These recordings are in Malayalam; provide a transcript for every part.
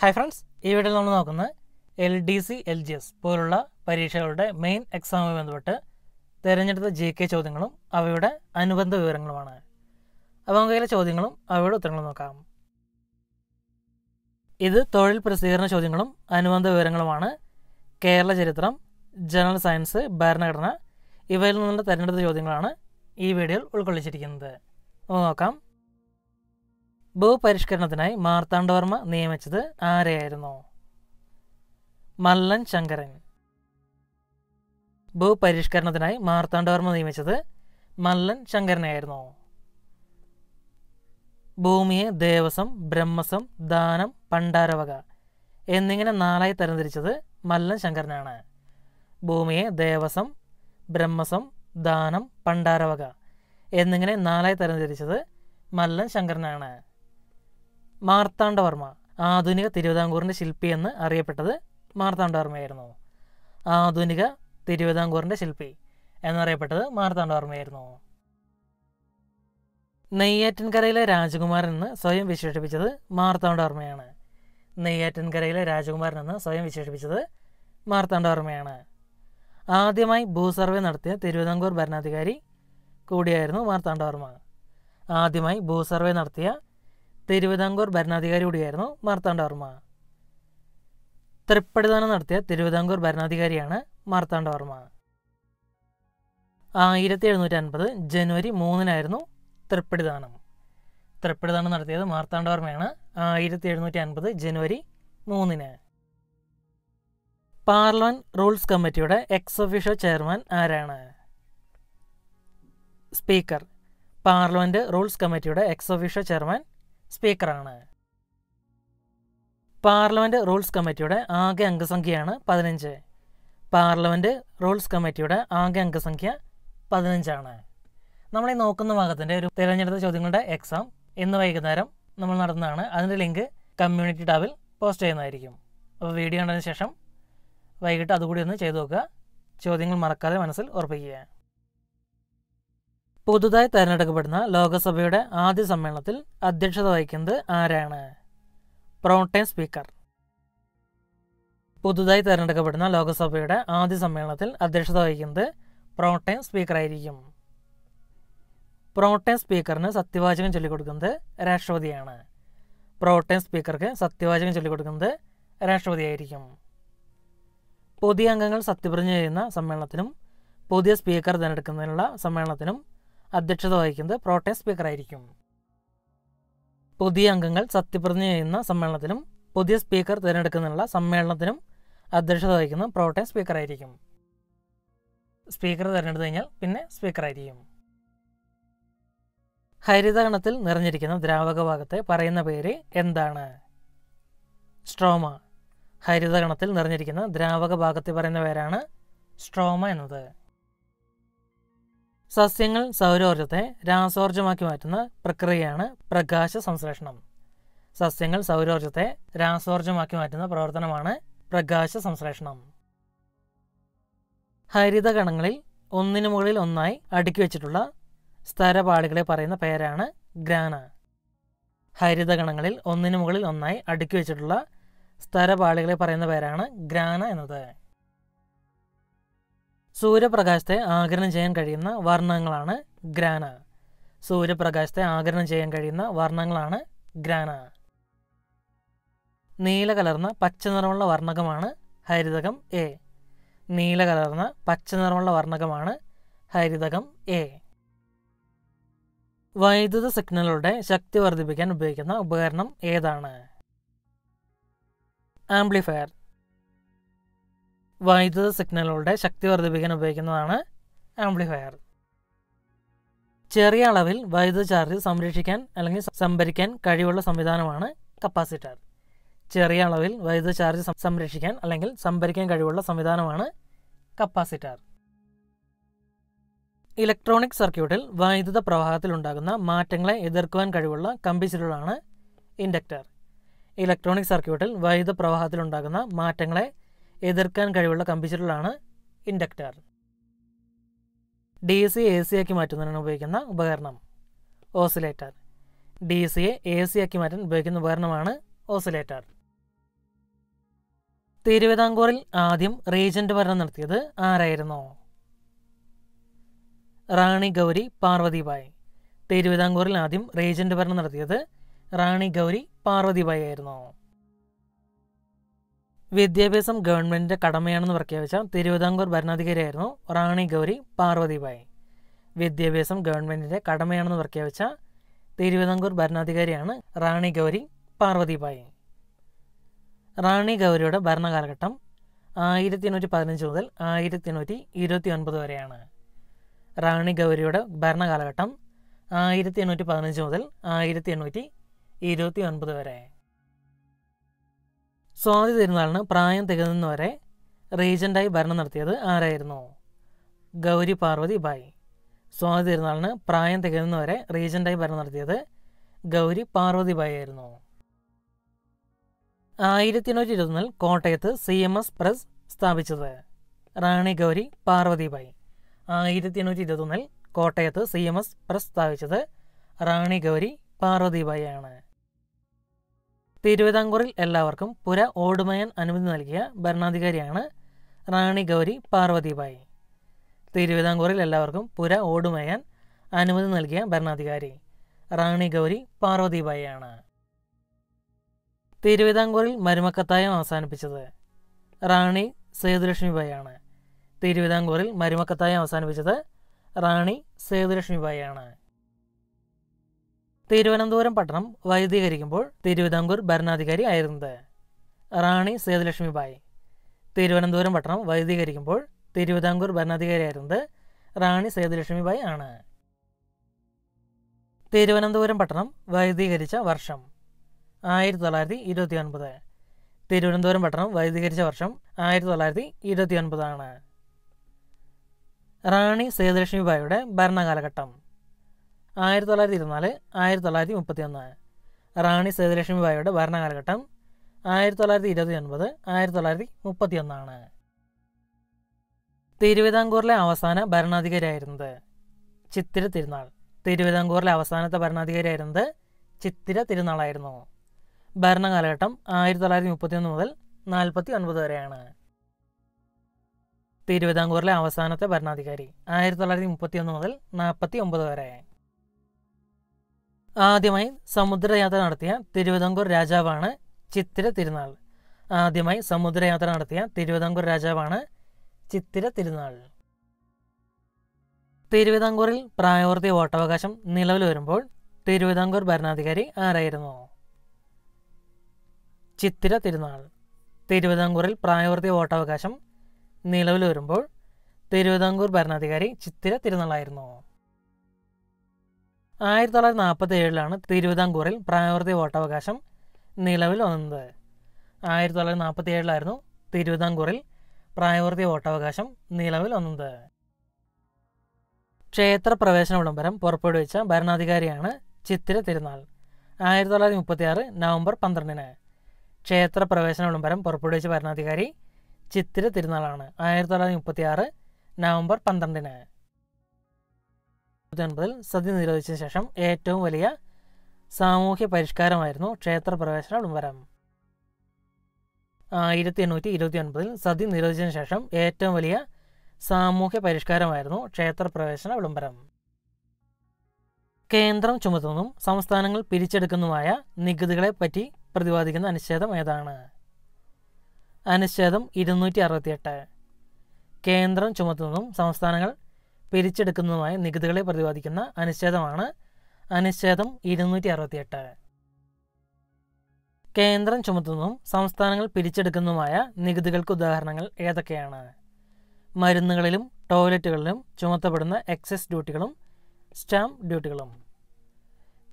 ഹായ് ഫ്രണ്ട്സ് ഈ വീഡിയോയിൽ നമ്മൾ നോക്കുന്നത് L D C L G S പോലുള്ള പരീക്ഷകളുടെ മെയിൻ എക്സാമുമായി ബന്ധപ്പെട്ട് തിരഞ്ഞെടുത്ത ജി കെ ചോദ്യങ്ങളും അവയുടെ അനുബന്ധ വിവരങ്ങളുമാണ് അപ്പോൾ നമുക്ക് അതിലെ ചോദ്യങ്ങളും അവയുടെ ഉത്തരങ്ങളും നോക്കാം ഇത് തൊഴിൽ പ്രസിദ്ധീകരണ ചോദ്യങ്ങളും അനുബന്ധ വിവരങ്ങളുമാണ് കേരള ചരിത്രം ജനറൽ സയൻസ് ഭരണഘടന ഇവയിൽ നിന്നുള്ള തിരഞ്ഞെടുത്ത ചോദ്യങ്ങളാണ് ഈ വീഡിയോയിൽ ഉൾക്കൊള്ളിച്ചിരിക്കുന്നത് നമുക്ക് നോക്കാം ഭൂപരിഷ്കരണത്തിനായി മാർത്താണ്ഡവർമ്മ നിയമിച്ചത് ആരെയായിരുന്നു മല്ലൻ ശങ്കരൻ ഭൂപരിഷ്കരണത്തിനായി മാർത്താണ്ഡവർമ്മ നിയമിച്ചത് മല്ലൻ ശങ്കരനെയായിരുന്നു ഭൂമിയെ ദേവസം ബ്രഹ്മസം ദാനം പണ്ടാരവക എന്നിങ്ങനെ നാലായി തരംതിരിച്ചത് മല്ലൻ ശങ്കരനാണ് ഭൂമിയെ ദേവസം ബ്രഹ്മസം ദാനം പണ്ടാരവക എന്നിങ്ങനെ നാലായി തരംതിരിച്ചത് മല്ലൻ ശങ്കരനാണ് മാർത്താണ്ഡവർമ്മ ആധുനിക തിരുവിതാംകൂറിൻ്റെ ശില്പി എന്ന് അറിയപ്പെട്ടത് മാർത്താണ്ഡവർമ്മയായിരുന്നു ആധുനിക തിരുവിതാംകൂറിൻ്റെ ശില്പി എന്നറിയപ്പെട്ടത് മാർത്താണ്ഡവർമ്മയായിരുന്നു നെയ്യാറ്റിൻകരയിലെ രാജകുമാരൻ എന്ന് സ്വയം വിശേഷിപ്പിച്ചത് മാർത്താണ്ഡവർമ്മയാണ് നെയ്യാറ്റിൻകരയിലെ രാജകുമാരൻ എന്ന് സ്വയം വിശേഷിപ്പിച്ചത് മാർത്താണ്ഡവർമ്മയാണ് ആദ്യമായി ഭൂസർവേ നടത്തിയ തിരുവിതാംകൂർ ഭരണാധികാരി കൂടിയായിരുന്നു മാർത്താണ്ഡവർമ്മ ആദ്യമായി ഭൂസർവേ നടത്തിയ തിരുവിതാംകൂർ ഭരണാധികാരി കൂടിയായിരുന്നു മാർത്താണ്ഡവർമ്മ തൃപ്പടിദാനം നടത്തിയ തിരുവിതാംകൂർ ഭരണാധികാരിയാണ് മാർത്താണ്ഡവർമ്മ ആയിരത്തി എഴുന്നൂറ്റി അൻപത് ജനുവരി മൂന്നിനായിരുന്നു തൃപ്പടിദാനം തൃപ്പടിദാനം നടത്തിയത് മാർത്താണ്ഡവർമ്മയാണ് ആയിരത്തി എഴുന്നൂറ്റി അൻപത് ജനുവരി മൂന്നിന് പാർലമെന്റ് റൂൾസ് കമ്മിറ്റിയുടെ എക്സ് ഒഫീഷ്യോ ചെയർമാൻ ആരാണ് സ്പീക്കർ പാർലമെന്റ് റൂൾസ് കമ്മിറ്റിയുടെ എക്സ് ഒഫീഷ്യോ ചെയർമാൻ സ്പീക്കറാണ് പാർലമെന്റ് റൂൾസ് കമ്മിറ്റിയുടെ ആകെ അംഗസംഖ്യയാണ് പതിനഞ്ച് പാർലമെന്റ് റൂൾസ് കമ്മിറ്റിയുടെ ആകെ അംഗസംഖ്യ പതിനഞ്ചാണ് നമ്മൾ ഈ നോക്കുന്ന ഭാഗത്തിൻ്റെ ഒരു തിരഞ്ഞെടുത്ത ചോദ്യങ്ങളുടെ എക്സാം ഇന്ന് വൈകുന്നേരം നമ്മൾ നടന്നതാണ് അതിൻ്റെ ലിങ്ക് കമ്മ്യൂണിറ്റി ടാബിൽ പോസ്റ്റ് ചെയ്യുന്നതായിരിക്കും അപ്പോൾ വീഡിയോ കണ്ടതിന് ശേഷം വൈകിട്ട് അതുകൂടി ഒന്ന് ചെയ്തു നോക്കുക ചോദ്യങ്ങൾ മറക്കാതെ മനസ്സിൽ ഉറപ്പിക്കുക പുതുതായി തെരഞ്ഞെടുക്കപ്പെടുന്ന ലോകസഭയുടെ ആദ്യ സമ്മേളനത്തിൽ അധ്യക്ഷത വഹിക്കുന്നത് ആരാണ് പ്രോട്ടൈം സ്പീക്കർ പുതുതായി തെരഞ്ഞെടുക്കപ്പെടുന്ന ലോകസഭയുടെ ആദ്യ സമ്മേളനത്തിൽ അധ്യക്ഷത വഹിക്കുന്നത് പ്രോട്ടൈം സ്പീക്കറായിരിക്കും പ്രോട്ടൈം സ്പീക്കറിന് സത്യവാചകം ചൊല്ലിക്കൊടുക്കുന്നത് രാഷ്ട്രപതിയാണ് പ്രോട്ടൈം സ്പീക്കർക്ക് സത്യവാചകം ചൊല്ലിക്കൊടുക്കുന്നത് രാഷ്ട്രപതിയായിരിക്കും പുതിയ അംഗങ്ങൾ സത്യപ്രതിജ്ഞ ചെയ്യുന്ന സമ്മേളനത്തിനും പുതിയ സ്പീക്കർ തിരഞ്ഞെടുക്കുന്നതിനുള്ള സമ്മേളനത്തിനും അധ്യക്ഷത വഹിക്കുന്നത് പ്രോട്ടേ സ്പീക്കറായിരിക്കും പുതിയ അംഗങ്ങൾ സത്യപ്രതിജ്ഞ ചെയ്യുന്ന സമ്മേളനത്തിലും പുതിയ സ്പീക്കർ തിരഞ്ഞെടുക്കുന്നതിനുള്ള സമ്മേളനത്തിനും അധ്യക്ഷത വഹിക്കുന്ന പ്രോട്ടേ സ്പീക്കറായിരിക്കും സ്പീക്കർ തിരഞ്ഞെടുത്തു കഴിഞ്ഞാൽ പിന്നെ സ്പീക്കറായിരിക്കും ഹരിതകണത്തിൽ നിറഞ്ഞിരിക്കുന്ന ദ്രാവക ഭാഗത്തെ പറയുന്ന പേര് എന്താണ് സ്ട്രോമ ഹരിതകണത്തിൽ നിറഞ്ഞിരിക്കുന്ന ദ്രാവക ഭാഗത്തെ പറയുന്ന പേരാണ് സ്ട്രോമ എന്നത് സസ്യങ്ങൾ സൗരോർജത്തെ രാസോർജമാക്കി മാറ്റുന്ന പ്രക്രിയയാണ് പ്രകാശ സംശ്ലേഷണം സസ്യങ്ങൾ സൗരോർജത്തെ രാസോർജമാക്കി മാറ്റുന്ന പ്രവർത്തനമാണ് പ്രകാശ സംശ്ലേഷണം ഹരിത ഒന്നിനു മുകളിൽ ഒന്നായി അടുക്കി വെച്ചിട്ടുള്ള സ്തരപാളികളെ പറയുന്ന പേരാണ് ഗ്രാന ഹരിത ഒന്നിനു മുകളിൽ ഒന്നായി അടുക്കി വെച്ചിട്ടുള്ള സ്തരപാളികളെ പറയുന്ന പേരാണ് ഗ്രാന എന്നത് സൂര്യപ്രകാശത്തെ ആഗിരണം ചെയ്യാൻ കഴിയുന്ന വർണ്ണങ്ങളാണ് ഗ്രാന സൂര്യപ്രകാശത്തെ ആഗിരണം ചെയ്യാൻ കഴിയുന്ന വർണ്ണങ്ങളാണ് ഗ്രാന നീല കലർന്ന പച്ച നിറമുള്ള വർണ്ണകമാണ് ഹരിതകം എ നീല കലർന്ന പച്ച നിറമുള്ള വർണ്ണകമാണ് ഹരിതകം എ വൈദ്യുത സിഗ്നലുകളുടെ ശക്തി വർദ്ധിപ്പിക്കാൻ ഉപയോഗിക്കുന്ന ഉപകരണം ഏതാണ് ആംപ്ലിഫയർ വൈദ്യുത സിഗ്നലുകളുടെ ശക്തി വർദ്ധിപ്പിക്കാൻ ഉപയോഗിക്കുന്നതാണ് ആംപ്ലിഫയർ ചെറിയ അളവിൽ വൈദ്യുത ചാർജ് സംരക്ഷിക്കാൻ അല്ലെങ്കിൽ സംഭരിക്കാൻ കഴിവുള്ള സംവിധാനമാണ് കപ്പാസിറ്റർ ചെറിയ അളവിൽ വൈദ്യുത ചാർജ് സംരക്ഷിക്കാൻ അല്ലെങ്കിൽ സംഭരിക്കാൻ കഴിവുള്ള സംവിധാനമാണ് കപ്പാസിറ്റർ ഇലക്ട്രോണിക് സർക്യൂട്ടിൽ വൈദ്യുത പ്രവാഹത്തിൽ ഉണ്ടാകുന്ന മാറ്റങ്ങളെ എതിർക്കുവാൻ കഴിവുള്ള കമ്പിച്ചിലുകളാണ് ഇൻഡക്ടർ ഇലക്ട്രോണിക് സർക്യൂട്ടിൽ വൈദ്യുത പ്രവാഹത്തിൽ ഉണ്ടാകുന്ന മാറ്റങ്ങളെ എതിർക്കാൻ കഴിവുള്ള കമ്പിച്ചിട്ടുള്ളതാണ് inductor D C A C ആക്കി മാറ്റുന്നതിനാണ് ഉപയോഗിക്കുന്ന ഉപകരണം ഓസിലേറ്റർ ഡി സിയെ എ സി ആക്കി മാറ്റാൻ ഉപയോഗിക്കുന്ന ഉപകരണമാണ് ഓസിലേറ്റർ തിരുവിതാംകൂറിൽ ആദ്യം റീജന്റ് ഭരണം നടത്തിയത് ആരായിരുന്നു റാണി ഗൗരി പാർവതിബായ് തിരുവിതാംകൂറിൽ ആദ്യം റീജന്റ് ഭരണം നടത്തിയത് റാണി ഗൗരി പാർവതിബായ് ആയിരുന്നു വിദ്യാഭ്യാസം ഗവൺമെൻറ്റിൻ്റെ കടമയാണെന്ന് പ്രഖ്യാപിച്ച തിരുവിതാംകൂർ ഭരണാധികാരിയായിരുന്നു റാണി ഗൗരി പാർവതിബായി വിദ്യാഭ്യാസം ഗവൺമെൻറ്റിൻ്റെ കടമയാണെന്ന് പ്രഖ്യാപിച്ച തിരുവിതാംകൂർ ഭരണാധികാരിയാണ് റാണി ഗൗരി പാർവതിബായി റാണി ഗൗരിയുടെ ഭരണകാലഘട്ടം ആയിരത്തി എണ്ണൂറ്റി പതിനഞ്ച് മുതൽ ആയിരത്തി എണ്ണൂറ്റി ഇരുപത്തി ഒൻപത് വരെയാണ് റാണി ഗൗരിയുടെ ഭരണകാലഘട്ടം ആയിരത്തി എണ്ണൂറ്റി പതിനഞ്ച് മുതൽ ആയിരത്തി എണ്ണൂറ്റി ഇരുപത്തി ഒൻപത് വരെ സ്വാതി തിരുനാളിന് പ്രായം തികുന്നവരെ റീജൻ്റായി ഭരണം നടത്തിയത് ആരായിരുന്നു ഗൗരി പാർവതി ബായി സ്വാതി തിരുനാളിന് പ്രായം തികുന്നവരെ റീജൻ്റായി ഭരണം നടത്തിയത് ഗൗരി പാർവതി ബായി ആയിരുന്നു ആയിരത്തി എണ്ണൂറ്റി കോട്ടയത്ത് സി എം എസ് പ്രസ് സ്ഥാപിച്ചത് റാണി ഗൗരി പാർവതിബായി ആയിരത്തി എണ്ണൂറ്റി ഇരുപത്തൊന്നിൽ കോട്ടയത്ത് സി എം എസ് പ്രസ് സ്ഥാപിച്ചത് റാണി ഗൗരി പാർവതിബായി ആണ് തിരുവിതാംകൂറിൽ എല്ലാവർക്കും പുര ഓടുമയാൻ അനുമതി നൽകിയ ഭരണാധികാരിയാണ് റാണി ഗൗരി പാർവതിബായി തിരുവിതാംകൂറിൽ എല്ലാവർക്കും പുര ഓടുമയാൻ അനുമതി നൽകിയ ഭരണാധികാരി റാണി ഗൗരി പാർവതിബായിയാണ് തിരുവിതാംകൂറിൽ മരുമക്കത്തായം അവസാനിപ്പിച്ചത് റാണി ആണ് തിരുവിതാംകൂറിൽ മരുമക്കത്തായം അവസാനിപ്പിച്ചത് റാണി സേതുലക്ഷ്മിബായിയാണ് തിരുവനന്തപുരം പട്ടണം വൈദികരിക്കുമ്പോൾ തിരുവിതാംകൂർ ഭരണാധികാരി ആയിരുന്നത് റാണി സേതുലക്ഷ്മിബായി തിരുവനന്തപുരം പട്ടണം വൈദികരിക്കുമ്പോൾ തിരുവിതാംകൂർ ആയിരുന്നത് റാണി സേതുലക്ഷ്മിബായി ആണ് തിരുവനന്തപുരം പട്ടണം വൈദികരിച്ച വർഷം ആയിരത്തി തൊള്ളായിരത്തി ഇരുപത്തി ഒൻപത് തിരുവനന്തപുരം പട്ടണം വൈദികരിച്ച വർഷം ആയിരത്തി തൊള്ളായിരത്തി ഇരുപത്തി ഒൻപതാണ് റാണി സേതുലക്ഷ്മിബായിയുടെ ഭരണകാലഘട്ടം ആയിരത്തി തൊള്ളായിരത്തി ഇരുപത്തിനാല് ആയിരത്തി തൊള്ളായിരത്തി മുപ്പത്തി ഒന്ന് റാണി സേതുലക്ഷ്മി സേതുലക്ഷ്മിബായിയുടെ ഭരണകാലഘട്ടം ആയിരത്തി തൊള്ളായിരത്തി ഇരുപത്തി ഒൻപത് ആയിരത്തി തൊള്ളായിരത്തി മുപ്പത്തി ഒന്നാണ് തിരുവിതാംകൂറിലെ അവസാന ഭരണാധികാരിയായിരുന്നത് ചിത്തിര തിരുനാൾ തിരുവിതാംകൂറിലെ അവസാനത്തെ ഭരണാധികാരിയായിരുന്നത് ചിത്തിര തിരുനാളായിരുന്നു ഭരണകാലഘട്ടം ആയിരത്തി തൊള്ളായിരത്തി മുപ്പത്തിയൊന്ന് മുതൽ നാൽപ്പത്തി ഒൻപത് വരെയാണ് തിരുവിതാംകൂറിലെ അവസാനത്തെ ഭരണാധികാരി ആയിരത്തി തൊള്ളായിരത്തി മുപ്പത്തി ഒന്ന് മുതൽ നാൽപ്പത്തി ഒമ്പത് വരെ ആദ്യമായി സമുദ്രയാത്ര നടത്തിയ തിരുവിതാംകൂർ രാജാവാണ് ചിത്തിര തിരുനാൾ ആദ്യമായി സമുദ്രയാത്ര നടത്തിയ തിരുവിതാംകൂർ രാജാവാണ് ചിത്തിര തിരുനാൾ തിരുവിതാംകൂറിൽ പ്രായപൂർത്തി വോട്ടവകാശം നിലവിൽ വരുമ്പോൾ തിരുവിതാംകൂർ ഭരണാധികാരി ആരായിരുന്നു ചിത്തിര തിരുനാൾ തിരുവിതാംകൂറിൽ പ്രായപൂർത്തി വോട്ടവകാശം നിലവിൽ വരുമ്പോൾ തിരുവിതാംകൂർ ഭരണാധികാരി ചിത്തിര തിരുനാളായിരുന്നു ആയിരത്തി തൊള്ളായിരത്തി നാൽപ്പത്തി ഏഴിലാണ് തിരുവിതാംകൂറിൽ പ്രായപൂർത്തി വോട്ടവകാശം നിലവിൽ വന്നത് ആയിരത്തി തൊള്ളായിരത്തി നാൽപ്പത്തി ഏഴിലായിരുന്നു തിരുവിതാംകൂറിൽ പ്രായപൂർത്തി വോട്ടവകാശം നിലവിൽ വന്നത് ക്ഷേത്ര പ്രവേശന വിളംബരം പുറപ്പെടുവിച്ച ഭരണാധികാരിയാണ് ചിത്തിര തിരുനാൾ ആയിരത്തി തൊള്ളായിരത്തി മുപ്പത്തിയാറ് നവംബർ പന്ത്രണ്ടിന് ക്ഷേത്ര പ്രവേശന വിളംബരം പുറപ്പെടുവിച്ച ഭരണാധികാരി ചിത്തിര തിരുനാളാണ് ആയിരത്തി തൊള്ളായിരത്തി മുപ്പത്തിയാറ് നവംബർ പന്ത്രണ്ടിന് തൊണ്ണൂറ്റൊൻപതിൽ സദ്യ നിരോധിച്ച ശേഷം ഏറ്റവും വലിയ സാമൂഹ്യ പരിഷ്കാരമായിരുന്നു ക്ഷേത്ര പ്രവേശന വിളംബരം ആയിരത്തി എണ്ണൂറ്റി ഇരുപത്തി ഒൻപതിൽ സദ്യ നിരോധിച്ചതിനു ശേഷം ഏറ്റവും വലിയ സാമൂഹ്യ പരിഷ്കാരമായിരുന്നു ക്ഷേത്ര പ്രവേശന വിളംബരം കേന്ദ്രം ചുമത്തുന്നതും സംസ്ഥാനങ്ങൾ പിരിച്ചെടുക്കുന്നതുമായ നികുതികളെ പറ്റി പ്രതിപാദിക്കുന്ന അനുച്ഛേദം ഏതാണ് അനുച്ഛേദം ഇരുന്നൂറ്റി അറുപത്തിയെട്ട് കേന്ദ്രം ചുമത്തുന്നതും സംസ്ഥാനങ്ങൾ പിരിച്ചെടുക്കുന്നതുമായ നികുതികളെ പ്രതിപാദിക്കുന്ന അനുച്ഛേദമാണ് അനുച്ഛേദം ഇരുന്നൂറ്റി എട്ട് കേന്ദ്രം ചുമത്തുന്നതും സംസ്ഥാനങ്ങൾ പിരിച്ചെടുക്കുന്നതുമായ നികുതികൾക്ക് ഉദാഹരണങ്ങൾ ഏതൊക്കെയാണ് മരുന്നുകളിലും ടോയ്ലറ്റുകളിലും ചുമത്തപ്പെടുന്ന എക്സസ് ഡ്യൂട്ടികളും സ്റ്റാമ്പ് ഡ്യൂട്ടികളും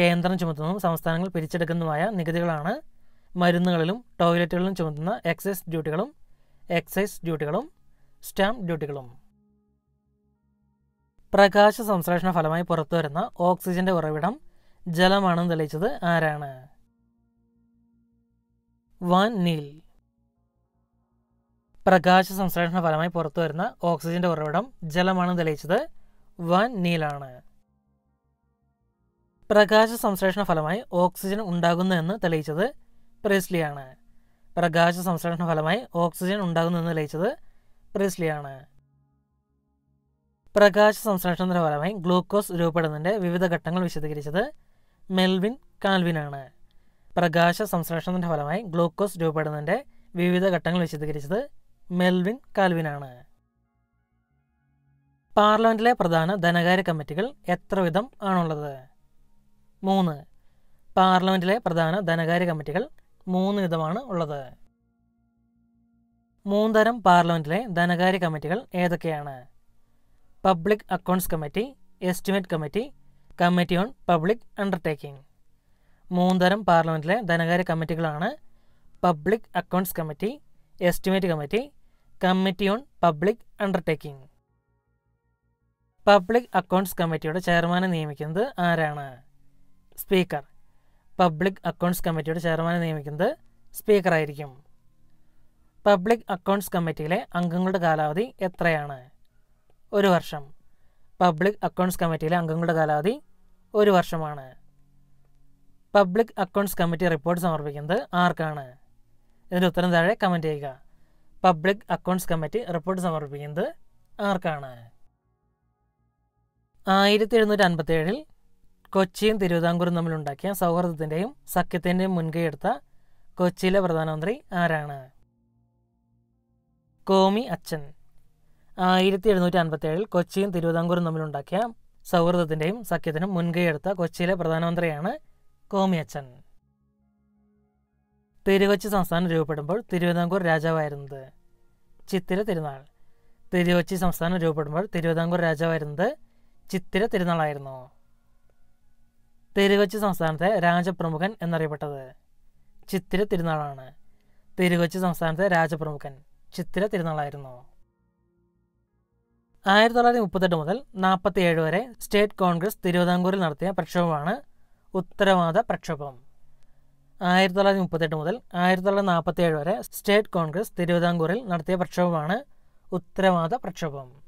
കേന്ദ്രം ചുമത്തുന്നതും സംസ്ഥാനങ്ങൾ പിരിച്ചെടുക്കുന്നതുമായ നികുതികളാണ് മരുന്നുകളിലും ടോയ്ലറ്റുകളിലും ചുമത്തുന്ന എക്സസ് ഡ്യൂട്ടികളും എക്സൈസ് ഡ്യൂട്ടികളും സ്റ്റാമ്പ് ഡ്യൂട്ടികളും പ്രകാശ സംശ്ലേഷണ ഫലമായി പുറത്തുവരുന്ന ഓക്സിജന്റെ ഉറവിടം ജലമാണെന്ന് തെളിയിച്ചത് ആരാണ് വാൻ നീൽ പ്രകാശ സംശ്ലേഷണ ഫലമായി പുറത്തുവരുന്ന ഓക്സിജന്റെ ഉറവിടം ജലമാണെന്ന് തെളിയിച്ചത് വൻ നീലാണ് പ്രകാശ സംശ്ലേഷണ ഫലമായി ഓക്സിജൻ ഉണ്ടാകുന്നു എന്ന് തെളിയിച്ചത് പ്രിസ്ലിയാണ് പ്രകാശ സംശ്ലേഷണ ഫലമായി ഓക്സിജൻ ഉണ്ടാകുന്നു എന്ന് തെളിയിച്ചത് ആണ് പ്രകാശ സംശ്ലേഷണത്തിന്റെ ഫലമായി ഗ്ലൂക്കോസ് രൂപപ്പെടുന്നതിന്റെ വിവിധ ഘട്ടങ്ങൾ വിശദീകരിച്ചത് മെൽവിൻ കാൽവിനാണ് പ്രകാശ സംശ്ലേഷണത്തിന്റെ ഫലമായി ഗ്ലൂക്കോസ് രൂപപ്പെടുന്നതിന്റെ വിവിധ ഘട്ടങ്ങൾ വിശദീകരിച്ചത് മെൽവിൻ കാൽവിനാണ് പാർലമെന്റിലെ പ്രധാന ധനകാര്യ കമ്മിറ്റികൾ എത്ര വിധം ആണുള്ളത് മൂന്ന് പാർലമെന്റിലെ പ്രധാന ധനകാര്യ കമ്മിറ്റികൾ മൂന്ന് വിധമാണ് ഉള്ളത് മൂന്നരം പാർലമെന്റിലെ ധനകാര്യ കമ്മിറ്റികൾ ഏതൊക്കെയാണ് public accounts committee estimate committee committee on public undertaking മൂന്നുതരം പാർലമെൻറ്റിലെ ധനകാര്യ കമ്മിറ്റികളാണ് public accounts committee estimate committee committee on public undertaking public accounts കമ്മിറ്റിയുടെ ചെയർമാനെ നിയമിക്കുന്നത് ആരാണ് സ്പീക്കർ പബ്ലിക് അക്കൗണ്ട്സ് കമ്മിറ്റിയുടെ ചെയർമാനെ നിയമിക്കുന്നത് സ്പീക്കറായിരിക്കും പബ്ലിക് അക്കൗണ്ട്സ് കമ്മിറ്റിയിലെ അംഗങ്ങളുടെ കാലാവധി എത്രയാണ് ഒരു വർഷം പബ്ലിക് അക്കൗണ്ട്സ് കമ്മിറ്റിയിലെ അംഗങ്ങളുടെ കാലാവധി ഒരു വർഷമാണ് പബ്ലിക് അക്കൗണ്ട്സ് കമ്മിറ്റി റിപ്പോർട്ട് സമർപ്പിക്കുന്നത് ആർക്കാണ് ഇതിൻ്റെ ഉത്തരം താഴെ കമൻറ്റ് ചെയ്യുക പബ്ലിക് അക്കൗണ്ട്സ് കമ്മിറ്റി റിപ്പോർട്ട് സമർപ്പിക്കുന്നത് ആർക്കാണ് ആയിരത്തി എഴുന്നൂറ്റി ഏഴിൽ കൊച്ചിയും തിരുവിതാംകൂറും തമ്മിലുണ്ടാക്കിയ സൗഹൃദത്തിൻ്റെയും സഖ്യത്തിൻ്റെയും എടുത്ത കൊച്ചിയിലെ പ്രധാനമന്ത്രി ആരാണ് കോമി അച്ഛൻ ആയിരത്തി എഴുന്നൂറ്റി ഏഴിൽ കൊച്ചിയും തിരുവിതാംകൂറും തമ്മിലുണ്ടാക്കിയ സൗഹൃദത്തിന്റെയും സഖ്യത്തിനും മുൻകൈയെടുത്ത കൊച്ചിയിലെ പ്രധാനമന്ത്രിയാണ് കോമിയച്ചൻ തിരുവച്ചി സംസ്ഥാനം രൂപപ്പെടുമ്പോൾ തിരുവിതാംകൂർ രാജാവായിരുന്നത് ചിത്തിര തിരുനാൾ തിരുവച്ചി സംസ്ഥാനം രൂപപ്പെടുമ്പോൾ തിരുവിതാംകൂർ രാജാവായിരുന്നത് ചിത്തിര തിരുനാളായിരുന്നു തിരുവച്ചി സംസ്ഥാനത്തെ രാജപ്രമുഖൻ എന്നറിയപ്പെട്ടത് ചിത്തിര തിരുനാളാണ് തിരുവച്ചി സംസ്ഥാനത്തെ രാജപ്രമുഖൻ ചിത്തിര തിരുനാളായിരുന്നു ആയിരത്തി തൊള്ളായിരത്തി മുപ്പത്തെട്ട് മുതൽ നാൽപ്പത്തി ഏഴ് വരെ സ്റ്റേറ്റ് കോൺഗ്രസ് തിരുവിതാംകൂറിൽ നടത്തിയ പ്രക്ഷോഭമാണ് ഉത്തരവാദ പ്രക്ഷോഭം ആയിരത്തി തൊള്ളായിരത്തി മുപ്പത്തെട്ട് മുതൽ ആയിരത്തി തൊള്ളായിരത്തി നാൽപ്പത്തി ഏഴ് വരെ സ്റ്റേറ്റ് കോൺഗ്രസ് തിരുവിതാംകൂറിൽ നടത്തിയ പ്രക്ഷോഭമാണ് ഉത്തരവാദ പ്രക്ഷോഭം